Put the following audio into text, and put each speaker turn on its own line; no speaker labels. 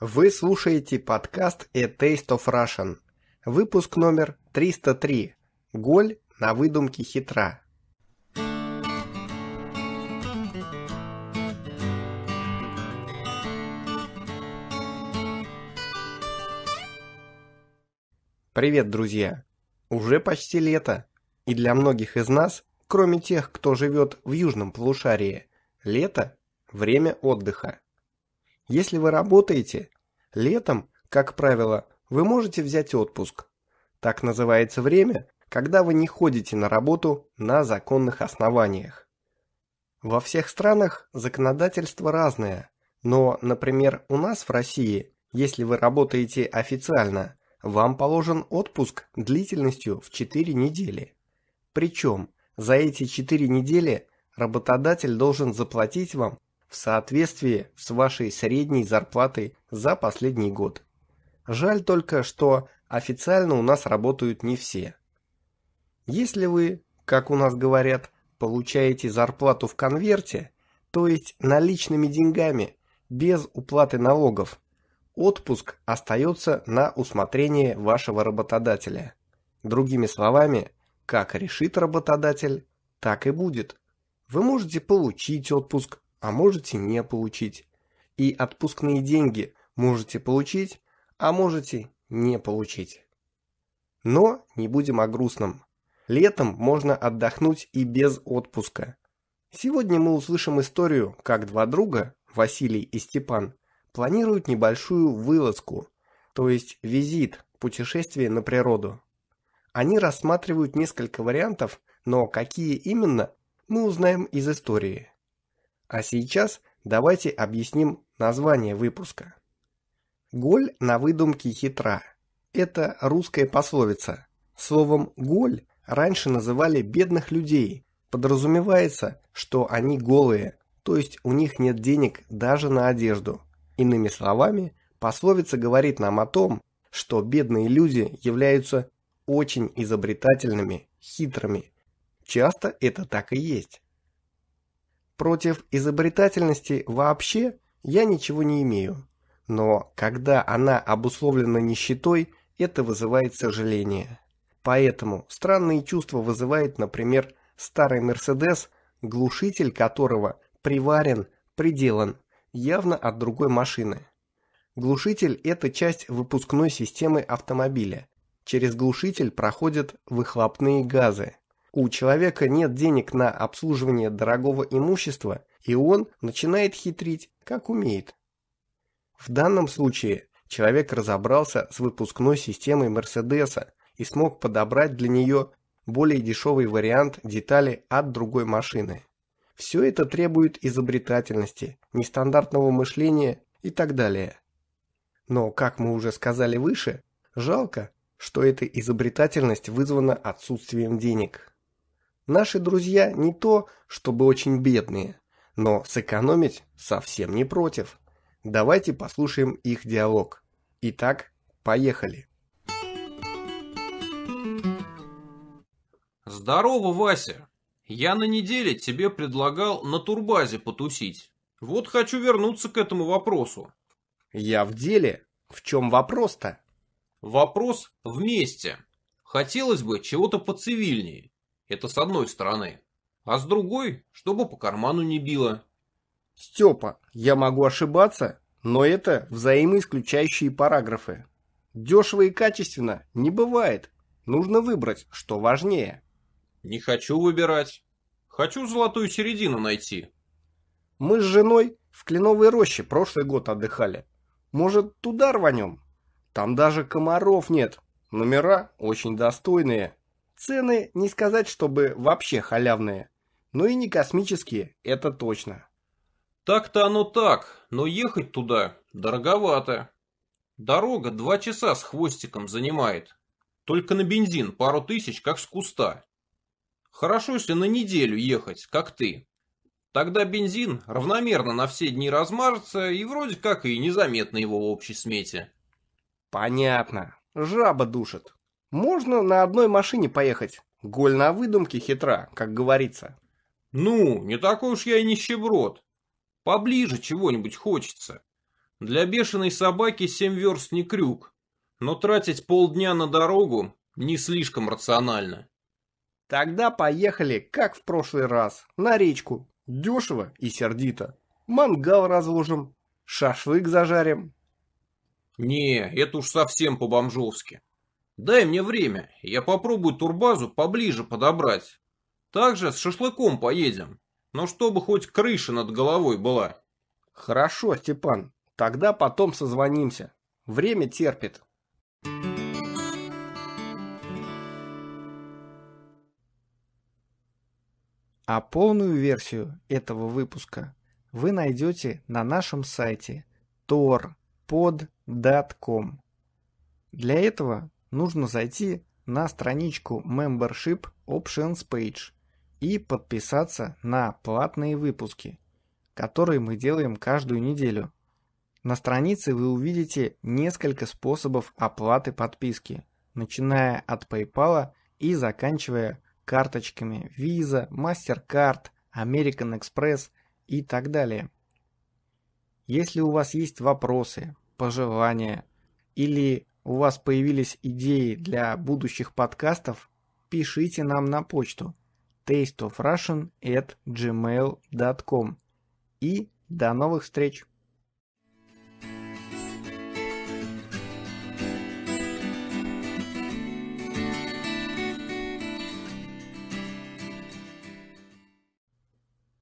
Вы слушаете подкаст «A Taste of Russian». Выпуск номер 303. Голь на выдумке хитра. Привет, друзья! Уже почти лето, и для многих из нас, кроме тех, кто живет в южном полушарии, лето – время отдыха. Если вы работаете, летом, как правило, вы можете взять отпуск. Так называется время, когда вы не ходите на работу на законных основаниях. Во всех странах законодательство разное, но, например, у нас в России, если вы работаете официально, вам положен отпуск длительностью в 4 недели. Причем за эти 4 недели работодатель должен заплатить вам в соответствии с вашей средней зарплатой за последний год. Жаль только, что официально у нас работают не все. Если вы, как у нас говорят, получаете зарплату в конверте, то есть наличными деньгами, без уплаты налогов, отпуск остается на усмотрение вашего работодателя. Другими словами, как решит работодатель, так и будет. Вы можете получить отпуск, а можете не получить. И отпускные деньги можете получить, а можете не получить. Но не будем о грустном. Летом можно отдохнуть и без отпуска. Сегодня мы услышим историю, как два друга, Василий и Степан, планируют небольшую вылазку, то есть визит, путешествие на природу. Они рассматривают несколько вариантов, но какие именно, мы узнаем из истории. А сейчас давайте объясним название выпуска. Голь на выдумке хитра. Это русская пословица. Словом «голь» раньше называли бедных людей. Подразумевается, что они голые, то есть у них нет денег даже на одежду. Иными словами, пословица говорит нам о том, что бедные люди являются очень изобретательными, хитрыми. Часто это так и есть. Против изобретательности вообще я ничего не имею. Но когда она обусловлена нищетой, это вызывает сожаление. Поэтому странные чувства вызывает, например, старый Мерседес, глушитель которого приварен, приделан, явно от другой машины. Глушитель – это часть выпускной системы автомобиля. Через глушитель проходят выхлопные газы. У человека нет денег на обслуживание дорогого имущества, и он начинает хитрить, как умеет. В данном случае человек разобрался с выпускной системой Мерседеса и смог подобрать для нее более дешевый вариант детали от другой машины. Все это требует изобретательности, нестандартного мышления и так далее. Но, как мы уже сказали выше, жалко, что эта изобретательность вызвана отсутствием денег. Наши друзья не то, чтобы очень бедные, но сэкономить совсем не против. Давайте послушаем их диалог. Итак, поехали.
Здорово, Вася. Я на неделе тебе предлагал на турбазе потусить. Вот хочу вернуться к этому вопросу. Я в деле. В чем вопрос-то? Вопрос вместе. Хотелось бы чего-то поцивильнее. Это с одной стороны. А с другой, чтобы по карману не било.
Степа, я могу ошибаться, но это взаимоисключающие параграфы. Дешево и качественно не бывает. Нужно выбрать, что важнее.
Не хочу выбирать. Хочу золотую середину найти.
Мы с женой в Кленовой роще прошлый год отдыхали. Может, туда рванем? Там даже комаров нет. Номера очень достойные. Цены не сказать, чтобы вообще халявные, но и не
космические, это точно. Так-то оно так, но ехать туда дороговато. Дорога два часа с хвостиком занимает. Только на бензин пару тысяч, как с куста. Хорошо, если на неделю ехать, как ты. Тогда бензин равномерно на все дни размажется и вроде как и незаметно его в общей смете. Понятно.
Жаба душит. Можно
на одной машине поехать. Голь на выдумке хитра, как говорится. Ну, не такой уж я и нищеброд. Поближе чего-нибудь хочется. Для бешеной собаки семь верст не крюк, но тратить полдня на дорогу не слишком рационально. Тогда поехали, как в прошлый раз, на
речку. Дешево и сердито. Мангал разложим, шашлык зажарим.
Не, это уж совсем по-бомжовски. Дай мне время, я попробую турбазу поближе подобрать. Также с шашлыком поедем, но чтобы хоть крыша над головой была. Хорошо, Степан, тогда потом созвонимся. Время терпит.
А полную версию этого выпуска вы найдете на нашем сайте torpod.com. Для этого нужно зайти на страничку Membership Options Page и подписаться на платные выпуски, которые мы делаем каждую неделю. На странице вы увидите несколько способов оплаты подписки, начиная от PayPal и заканчивая карточками Visa, MasterCard, American Express и так далее. Если у вас есть вопросы, пожелания или у вас появились идеи для будущих подкастов, пишите нам на почту tasteofrussian at gmail.com. И до новых встреч!